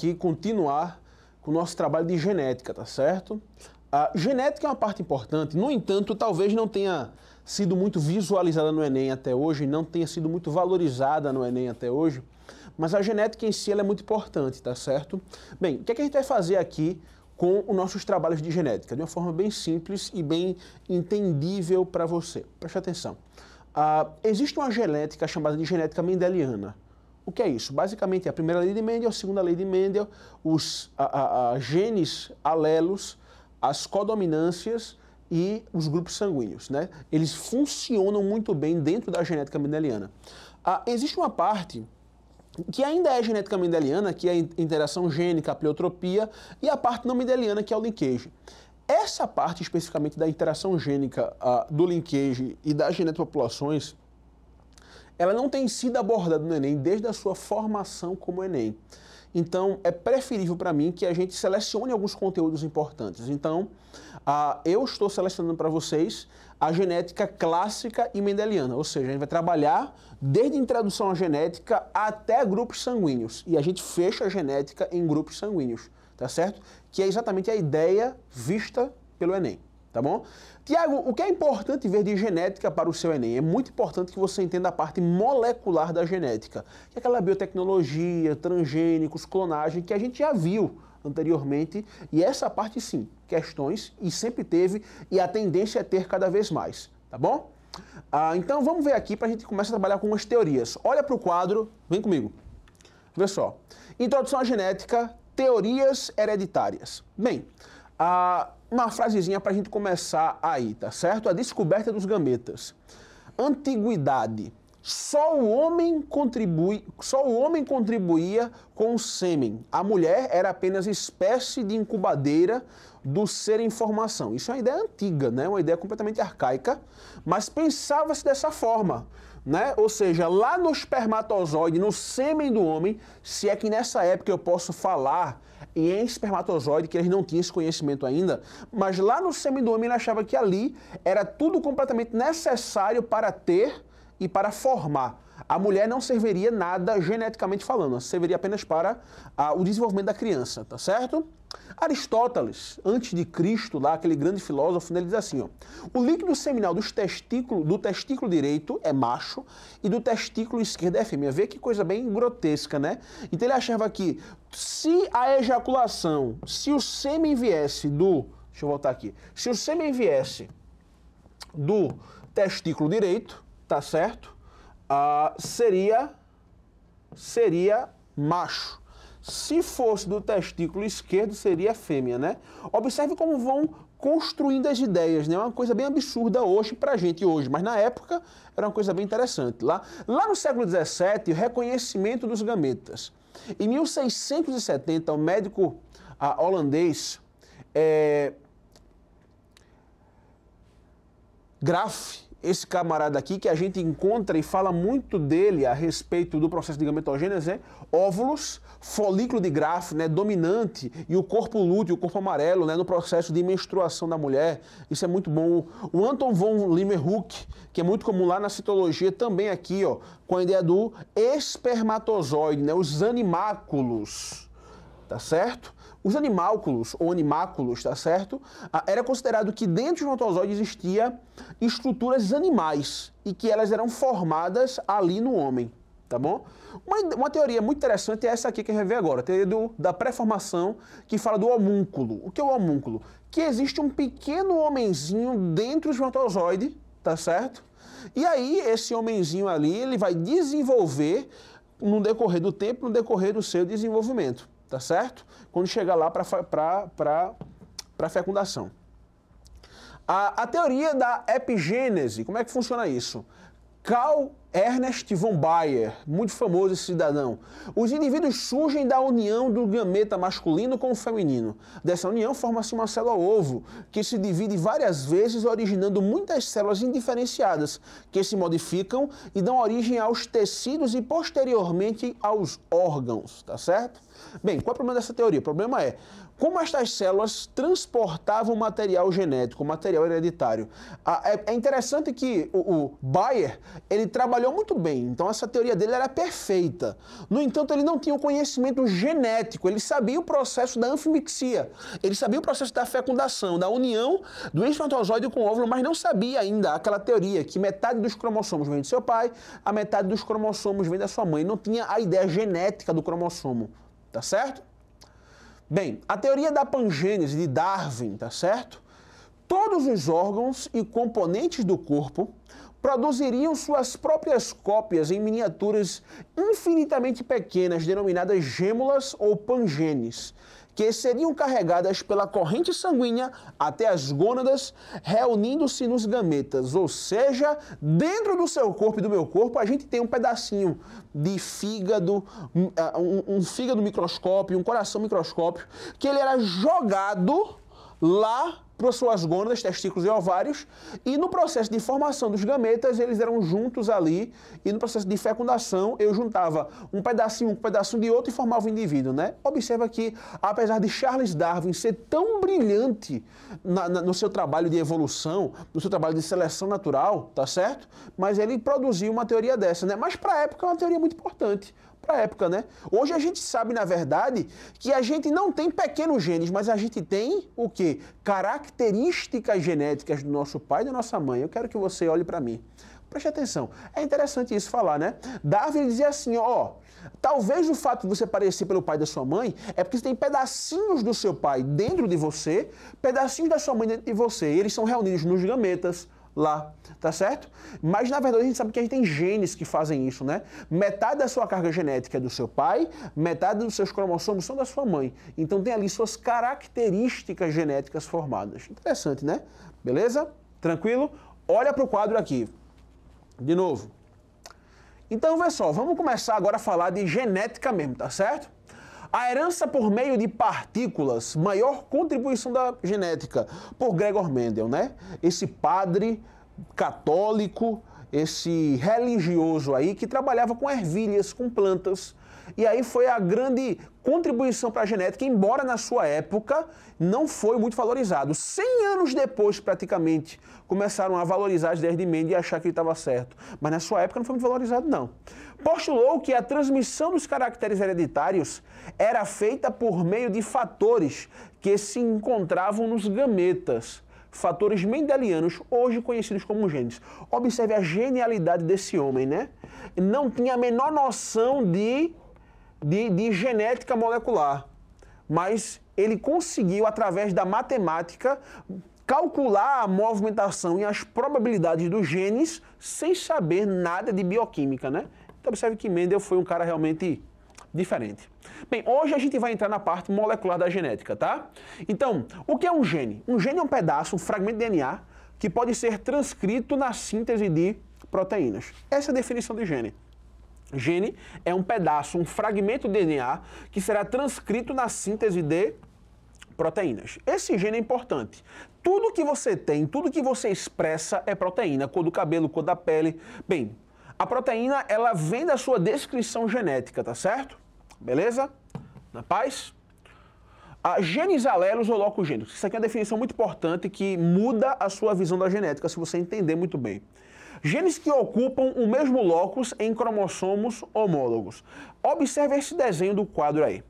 aqui continuar com o nosso trabalho de genética, tá certo? A genética é uma parte importante, no entanto, talvez não tenha sido muito visualizada no Enem até hoje, não tenha sido muito valorizada no Enem até hoje, mas a genética em si é muito importante, tá certo? Bem, o que, é que a gente vai fazer aqui com os nossos trabalhos de genética? De uma forma bem simples e bem entendível para você. Preste atenção. Ah, existe uma genética chamada de genética mendeliana. O que é isso? Basicamente, a primeira lei de Mendel, a segunda lei de Mendel, os a, a, a genes alelos, as codominâncias e os grupos sanguíneos. Né? Eles funcionam muito bem dentro da genética mendeliana. Ah, existe uma parte que ainda é genética mendeliana, que é a interação gênica, a pleiotropia, e a parte não mendeliana, que é o linkage. Essa parte especificamente da interação gênica, ah, do linkage e da genética populações, ela não tem sido abordada no Enem desde a sua formação como Enem. Então, é preferível para mim que a gente selecione alguns conteúdos importantes. Então, ah, eu estou selecionando para vocês a genética clássica e mendeliana, ou seja, a gente vai trabalhar desde introdução à genética até grupos sanguíneos. E a gente fecha a genética em grupos sanguíneos, tá certo? Que é exatamente a ideia vista pelo Enem tá bom? Tiago, o que é importante ver de genética para o seu Enem? É muito importante que você entenda a parte molecular da genética, que é aquela biotecnologia, transgênicos, clonagem, que a gente já viu anteriormente, e essa parte sim, questões, e sempre teve, e a tendência é ter cada vez mais, tá bom? Ah, então vamos ver aqui para a gente começar a trabalhar com umas teorias. Olha para o quadro, vem comigo. Vê só. Introdução à genética, teorias hereditárias. Bem, ah, uma frasezinha para a gente começar aí, tá certo? A descoberta dos gametas. Antiguidade. Só o homem contribui, só o homem contribuía com o sêmen. A mulher era apenas espécie de incubadeira do ser em formação. Isso é uma ideia antiga, né? Uma ideia completamente arcaica, mas pensava-se dessa forma, né? Ou seja, lá no espermatozoide, no sêmen do homem, se é que nessa época eu posso falar e em espermatozoide, que eles não tinham esse conhecimento ainda, mas lá no semidomo ele achava que ali era tudo completamente necessário para ter e para formar a mulher não serviria nada geneticamente falando, serviria apenas para ah, o desenvolvimento da criança, tá certo? Aristóteles, antes de Cristo, lá, aquele grande filósofo, né, ele diz assim: ó, o líquido seminal dos testículo, do testículo direito é macho e do testículo esquerdo é fêmea. Vê que coisa bem grotesca, né? Então ele achava que se a ejaculação, se o sêmen viesse do. Deixa eu voltar aqui. Se o sêmen viesse do testículo direito, tá certo? seria, seria macho. Se fosse do testículo esquerdo, seria fêmea, né? Observe como vão construindo as ideias, né? É uma coisa bem absurda hoje pra gente hoje, mas na época era uma coisa bem interessante. Lá, lá no século XVII, o reconhecimento dos gametas. Em 1670, o médico holandês é, Graf esse camarada aqui que a gente encontra e fala muito dele a respeito do processo de gametogênese é óvulos, folículo de grafo, né, dominante e o corpo lúteo, o corpo amarelo, né, no processo de menstruação da mulher. Isso é muito bom. O Anton von Leeuwenhoek, que é muito comum lá na citologia, também aqui, ó, com a ideia do espermatozoide, né, os animáculos, tá certo? Os animáculos ou animáculos, tá certo? Ah, era considerado que dentro dos protozoide existia estruturas animais e que elas eram formadas ali no homem, tá bom? Uma, uma teoria muito interessante é essa aqui que a gente vai ver agora, a teoria do, da pré-formação, que fala do homúnculo. O que é o homúnculo? Que existe um pequeno homenzinho dentro do espermatozoide, tá certo? E aí esse homenzinho ali, ele vai desenvolver no decorrer do tempo, no decorrer do seu desenvolvimento tá certo? Quando chegar lá para fecundação. A, a teoria da epigênese, como é que funciona isso? Carl Ernest von Bayer, muito famoso cidadão. Os indivíduos surgem da união do gameta masculino com o feminino. Dessa união forma-se uma célula ovo, que se divide várias vezes, originando muitas células indiferenciadas, que se modificam e dão origem aos tecidos e posteriormente aos órgãos, tá certo? Bem, qual é o problema dessa teoria? O problema é como estas células transportavam material genético, material hereditário. Ah, é, é interessante que o Bayer, ele trabalhou trabalhou muito bem, então essa teoria dele era perfeita. No entanto, ele não tinha o conhecimento genético, ele sabia o processo da anfimixia, ele sabia o processo da fecundação, da união do espermatozoide com o óvulo, mas não sabia ainda aquela teoria que metade dos cromossomos vem do seu pai, a metade dos cromossomos vem da sua mãe. Não tinha a ideia genética do cromossomo, tá certo? Bem, a teoria da pangênese de Darwin, tá certo? Todos os órgãos e componentes do corpo produziriam suas próprias cópias em miniaturas infinitamente pequenas, denominadas gêmulas ou pangenes, que seriam carregadas pela corrente sanguínea até as gônadas, reunindo-se nos gametas. Ou seja, dentro do seu corpo e do meu corpo, a gente tem um pedacinho de fígado, um, ah, um, um fígado microscópio, um coração microscópio, que ele era jogado lá para as suas gônadas, testículos e ovários, e no processo de formação dos gametas, eles eram juntos ali, e no processo de fecundação, eu juntava um pedacinho, um pedacinho de outro e formava um indivíduo, né? Observa que, apesar de Charles Darwin ser tão brilhante na, na, no seu trabalho de evolução, no seu trabalho de seleção natural, tá certo? Mas ele produziu uma teoria dessa, né? Mas para a época é uma teoria muito importante, própria época, né? Hoje a gente sabe, na verdade, que a gente não tem pequenos genes, mas a gente tem o quê? Características genéticas do nosso pai e da nossa mãe. Eu quero que você olhe para mim. Preste atenção. É interessante isso falar, né? Darwin dizia assim, ó, talvez o fato de você parecer pelo pai da sua mãe é porque você tem pedacinhos do seu pai dentro de você, pedacinhos da sua mãe dentro de você. E eles são reunidos nos gametas, lá, tá certo? Mas na verdade a gente sabe que a gente tem genes que fazem isso, né? Metade da sua carga genética é do seu pai, metade dos seus cromossomos são da sua mãe. Então tem ali suas características genéticas formadas. Interessante, né? Beleza? Tranquilo? Olha para o quadro aqui. De novo. Então, pessoal, vamos começar agora a falar de genética mesmo, tá certo? A herança por meio de partículas, maior contribuição da genética, por Gregor Mendel, né? Esse padre católico, esse religioso aí que trabalhava com ervilhas, com plantas. E aí foi a grande contribuição para a genética, embora na sua época não foi muito valorizado. cem anos depois, praticamente, começaram a valorizar as ideias de Mendel e achar que ele estava certo. Mas na sua época não foi muito valorizado, não postulou que a transmissão dos caracteres hereditários era feita por meio de fatores que se encontravam nos gametas, fatores mendelianos hoje conhecidos como genes. Observe a genialidade desse homem, né? Não tinha a menor noção de, de, de genética molecular, mas ele conseguiu, através da matemática, calcular a movimentação e as probabilidades dos genes sem saber nada de bioquímica, né? Então observe que Mendel foi um cara realmente diferente. Bem, hoje a gente vai entrar na parte molecular da genética, tá? Então, o que é um gene? Um gene é um pedaço, um fragmento de DNA que pode ser transcrito na síntese de proteínas. Essa é a definição de gene. Gene é um pedaço, um fragmento de DNA que será transcrito na síntese de proteínas. Esse gene é importante. Tudo que você tem, tudo que você expressa é proteína. Cor do cabelo, cor da pele. Bem, a proteína, ela vem da sua descrição genética, tá certo? Beleza? Na paz? A genes alelos ou locogênicos. Isso aqui é uma definição muito importante que muda a sua visão da genética, se você entender muito bem. Genes que ocupam o mesmo locus em cromossomos homólogos. Observe esse desenho do quadro aí.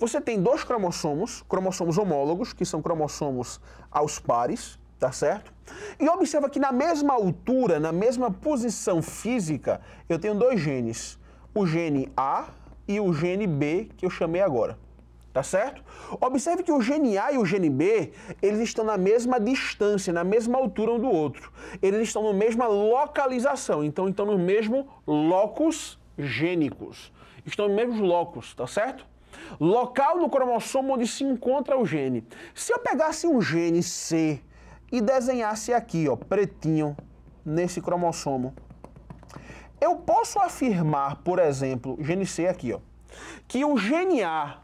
Você tem dois cromossomos, cromossomos homólogos, que são cromossomos aos pares, tá certo? E observa que na mesma altura, na mesma posição física, eu tenho dois genes, o gene A e o gene B que eu chamei agora. Tá certo? Observe que o gene A e o gene B, eles estão na mesma distância, na mesma altura um do outro. Eles estão na mesma localização, então estão no mesmo locus gênicos. Estão nos mesmos locus, tá certo? Local no cromossomo onde se encontra o gene. Se eu pegasse um gene C e desenhasse aqui, ó, pretinho, nesse cromossomo. Eu posso afirmar, por exemplo, gene C aqui, ó, que o gene A,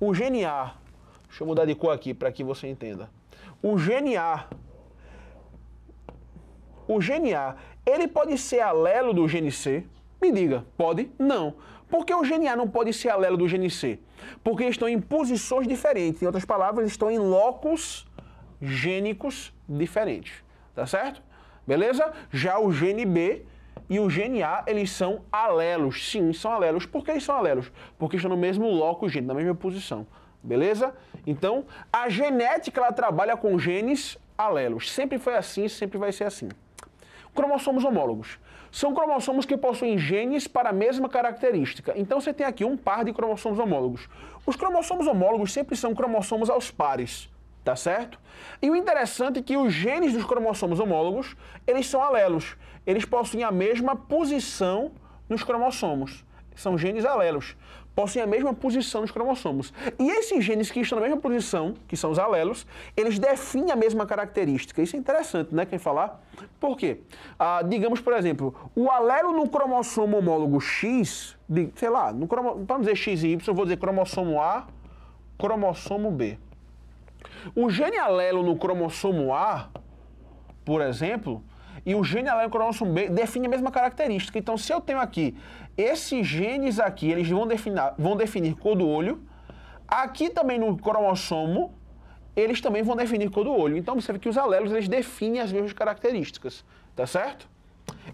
o gene A, deixa eu mudar de cor aqui para que você entenda. O gene A, o gene A, ele pode ser alelo do gene C? Me diga, pode? Não. Por que o gene A não pode ser alelo do gene C? Porque estão em posições diferentes. Em outras palavras, estão em locos gênicos diferentes, tá certo? Beleza? Já o gene B e o gene A, eles são alelos. Sim, são alelos. Por que eles são alelos? Porque estão no mesmo loco gene, na mesma posição. Beleza? Então, a genética ela trabalha com genes alelos. Sempre foi assim, sempre vai ser assim. Cromossomos homólogos. São cromossomos que possuem genes para a mesma característica. Então você tem aqui um par de cromossomos homólogos. Os cromossomos homólogos sempre são cromossomos aos pares tá certo? E o interessante é que os genes dos cromossomos homólogos, eles são alelos. Eles possuem a mesma posição nos cromossomos. São genes alelos. Possuem a mesma posição nos cromossomos. E esses genes que estão na mesma posição, que são os alelos, eles definem a mesma característica. Isso é interessante, né? Quem falar? Por quê? Ah, digamos, por exemplo, o alelo no cromossomo homólogo X, de, sei lá, para vamos dizer X e Y, eu vou dizer cromossomo A, cromossomo B. Um gene alelo no cromossomo A, por exemplo, e o gene alelo no cromossomo B define a mesma característica. Então, se eu tenho aqui esses genes aqui, eles vão definir, vão definir cor do olho. Aqui também no cromossomo, eles também vão definir cor do olho. Então, observe que os alelos eles definem as mesmas características, tá certo?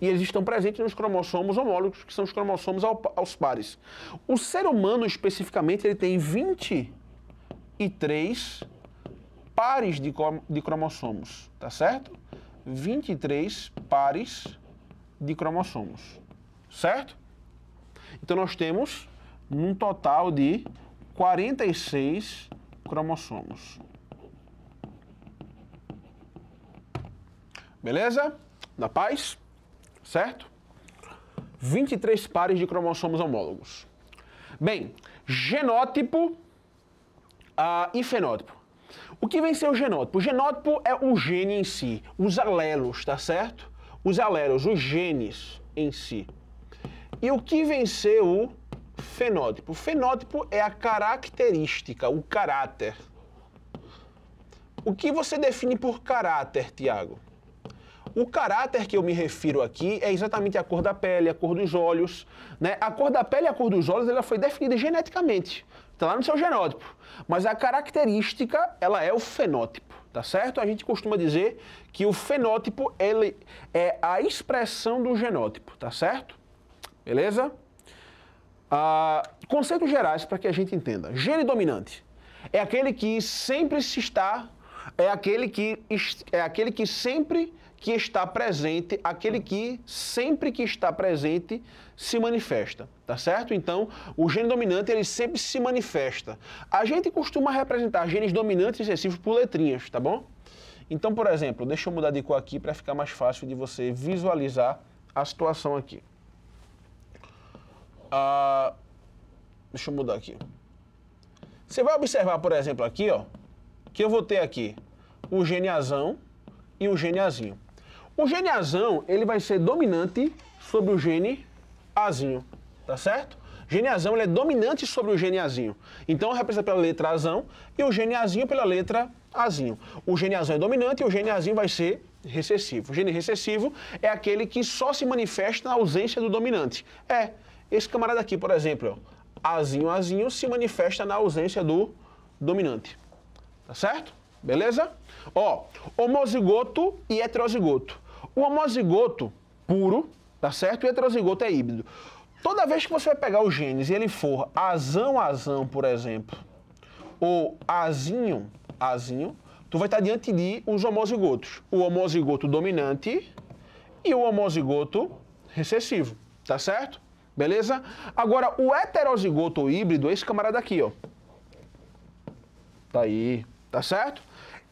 E eles estão presentes nos cromossomos homólogos, que são os cromossomos aos pares. O ser humano, especificamente, ele tem 23 pares de, de cromossomos, tá certo? 23 pares de cromossomos, certo? Então nós temos um total de 46 cromossomos. Beleza? Na paz? Certo? 23 pares de cromossomos homólogos. Bem, genótipo ah, e fenótipo. O que vem ser o genótipo? O genótipo é o gene em si, os alelos, tá certo? Os alelos, os genes em si. E o que vem ser o fenótipo? O fenótipo é a característica, o caráter. O que você define por caráter, Tiago? O caráter que eu me refiro aqui é exatamente a cor da pele, a cor dos olhos. Né? A cor da pele e a cor dos olhos ela foi definida geneticamente. Está lá no seu genótipo. Mas a característica, ela é o fenótipo, tá certo? A gente costuma dizer que o fenótipo, ele é a expressão do genótipo, tá certo? Beleza? Ah, conceitos gerais para que a gente entenda. Gene dominante é aquele que sempre se está, é aquele que, é aquele que sempre que está presente, aquele que sempre que está presente se manifesta, tá certo? Então, o gene dominante ele sempre se manifesta. A gente costuma representar genes dominantes e recessivos por letrinhas, tá bom? Então, por exemplo, deixa eu mudar de cor aqui para ficar mais fácil de você visualizar a situação aqui. Ah, deixa eu mudar aqui. Você vai observar, por exemplo, aqui, ó, que eu vou ter aqui o geniazão e o geniazinho. O gene azão, ele vai ser dominante sobre o gene azinho, tá certo? Gene azão, ele é dominante sobre o gene azinho. Então, representa pela letra azão e o gene azinho pela letra azinho. O gene azão é dominante e o gene azinho vai ser recessivo. O gene recessivo é aquele que só se manifesta na ausência do dominante. É, esse camarada aqui, por exemplo, ó, azinho, azinho, se manifesta na ausência do dominante. Tá certo? Beleza? Ó, homozigoto e heterozigoto. O homozigoto puro, tá certo? o heterozigoto é híbrido. Toda vez que você vai pegar o genes e ele for azão-azão, por exemplo, ou azinho, azinho, tu vai estar diante de os homozigotos. O homozigoto dominante e o homozigoto recessivo, tá certo? Beleza? Agora, o heterozigoto híbrido, é esse camarada aqui, ó. Tá aí, tá certo?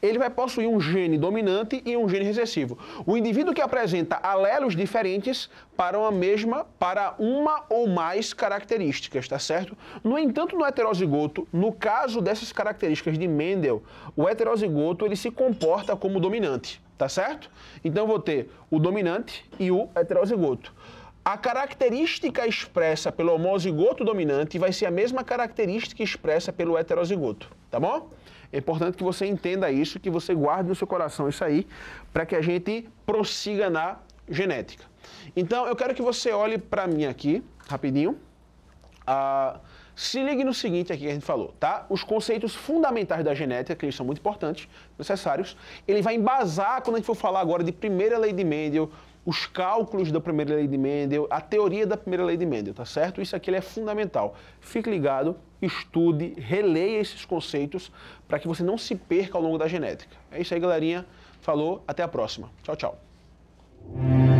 ele vai possuir um gene dominante e um gene recessivo. O indivíduo que apresenta alelos diferentes para uma mesma, para uma ou mais características, tá certo? No entanto, no heterozigoto, no caso dessas características de Mendel, o heterozigoto ele se comporta como dominante, tá certo? Então vou ter o dominante e o heterozigoto a característica expressa pelo homozigoto dominante vai ser a mesma característica expressa pelo heterozigoto, tá bom? É importante que você entenda isso, que você guarde no seu coração isso aí, para que a gente prossiga na genética. Então, eu quero que você olhe para mim aqui, rapidinho. Ah, se ligue no seguinte aqui que a gente falou, tá? Os conceitos fundamentais da genética, que eles são muito importantes, necessários, ele vai embasar quando a gente for falar agora de primeira lei de Mendel, os cálculos da primeira lei de Mendel, a teoria da primeira lei de Mendel, tá certo? Isso aqui é fundamental. Fique ligado, estude, releia esses conceitos para que você não se perca ao longo da genética. É isso aí, galerinha. Falou, até a próxima. Tchau, tchau.